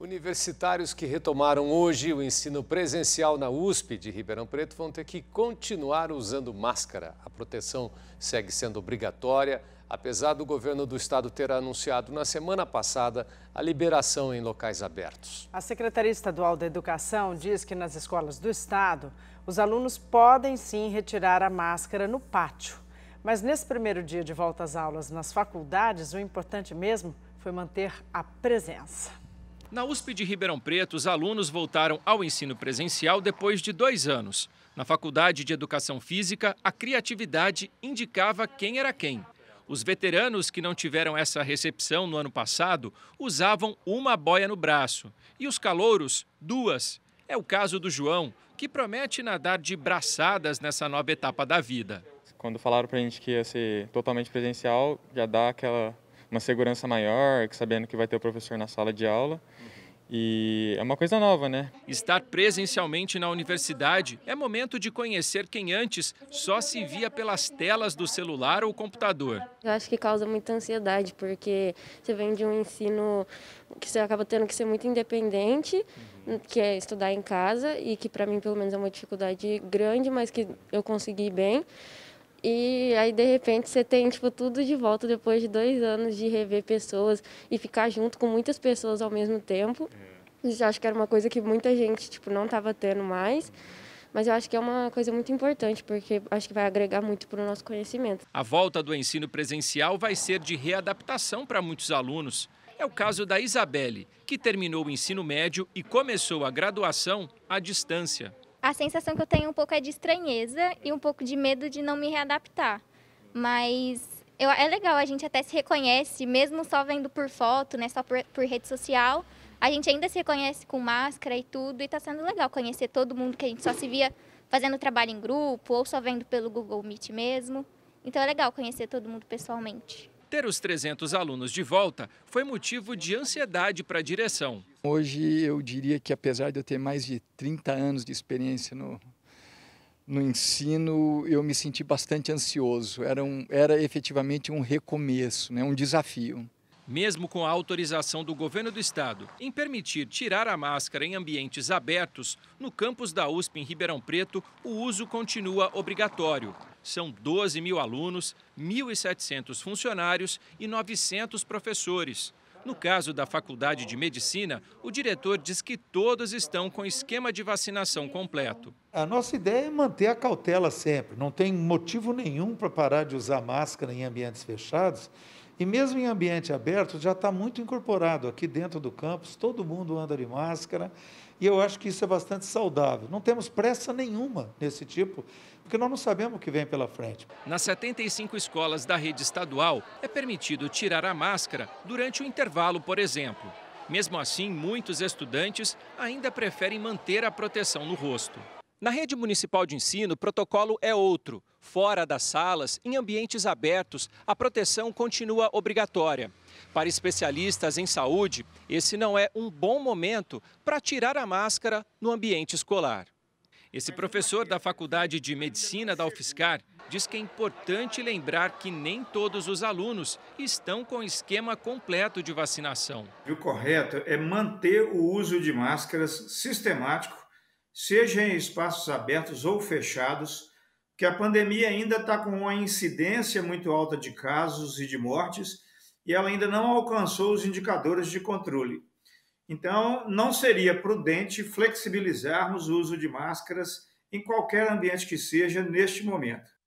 Universitários que retomaram hoje o ensino presencial na USP de Ribeirão Preto vão ter que continuar usando máscara. A proteção segue sendo obrigatória, apesar do governo do estado ter anunciado na semana passada a liberação em locais abertos. A Secretaria Estadual da Educação diz que nas escolas do estado, os alunos podem sim retirar a máscara no pátio. Mas nesse primeiro dia de volta às aulas nas faculdades, o importante mesmo foi manter a presença. Na USP de Ribeirão Preto, os alunos voltaram ao ensino presencial depois de dois anos. Na Faculdade de Educação Física, a criatividade indicava quem era quem. Os veteranos que não tiveram essa recepção no ano passado usavam uma boia no braço e os calouros, duas. É o caso do João, que promete nadar de braçadas nessa nova etapa da vida. Quando falaram para a gente que ia ser totalmente presencial, já dá aquela uma segurança maior, sabendo que vai ter o professor na sala de aula. E é uma coisa nova, né? Estar presencialmente na universidade é momento de conhecer quem antes só se via pelas telas do celular ou computador. Eu acho que causa muita ansiedade, porque você vem de um ensino que você acaba tendo que ser muito independente, que é estudar em casa, e que para mim, pelo menos, é uma dificuldade grande, mas que eu consegui bem. E aí, de repente, você tem tipo, tudo de volta depois de dois anos de rever pessoas e ficar junto com muitas pessoas ao mesmo tempo. Isso é. acho que era uma coisa que muita gente tipo, não estava tendo mais. Mas eu acho que é uma coisa muito importante, porque acho que vai agregar muito para o nosso conhecimento. A volta do ensino presencial vai ser de readaptação para muitos alunos. É o caso da Isabelle, que terminou o ensino médio e começou a graduação à distância a sensação que eu tenho um pouco é de estranheza e um pouco de medo de não me readaptar. Mas eu, é legal, a gente até se reconhece, mesmo só vendo por foto, né, só por, por rede social. A gente ainda se reconhece com máscara e tudo, e está sendo legal conhecer todo mundo que a gente só se via fazendo trabalho em grupo ou só vendo pelo Google Meet mesmo. Então é legal conhecer todo mundo pessoalmente. Ter os 300 alunos de volta foi motivo de ansiedade para a direção. Hoje eu diria que, apesar de eu ter mais de 30 anos de experiência no, no ensino, eu me senti bastante ansioso. Era, um, era efetivamente um recomeço, né? um desafio mesmo com a autorização do governo do estado, em permitir tirar a máscara em ambientes abertos, no campus da USP em Ribeirão Preto, o uso continua obrigatório. São 12 mil alunos, 1.700 funcionários e 900 professores. No caso da Faculdade de Medicina, o diretor diz que todos estão com esquema de vacinação completo. A nossa ideia é manter a cautela sempre. Não tem motivo nenhum para parar de usar máscara em ambientes fechados e mesmo em ambiente aberto, já está muito incorporado aqui dentro do campus, todo mundo anda de máscara, e eu acho que isso é bastante saudável. Não temos pressa nenhuma nesse tipo, porque nós não sabemos o que vem pela frente. Nas 75 escolas da rede estadual, é permitido tirar a máscara durante o intervalo, por exemplo. Mesmo assim, muitos estudantes ainda preferem manter a proteção no rosto. Na rede municipal de ensino, o protocolo é outro. Fora das salas, em ambientes abertos, a proteção continua obrigatória. Para especialistas em saúde, esse não é um bom momento para tirar a máscara no ambiente escolar. Esse professor da Faculdade de Medicina da UFSCar diz que é importante lembrar que nem todos os alunos estão com esquema completo de vacinação. O correto é manter o uso de máscaras sistemático seja em espaços abertos ou fechados, que a pandemia ainda está com uma incidência muito alta de casos e de mortes e ela ainda não alcançou os indicadores de controle. Então, não seria prudente flexibilizarmos o uso de máscaras em qualquer ambiente que seja neste momento.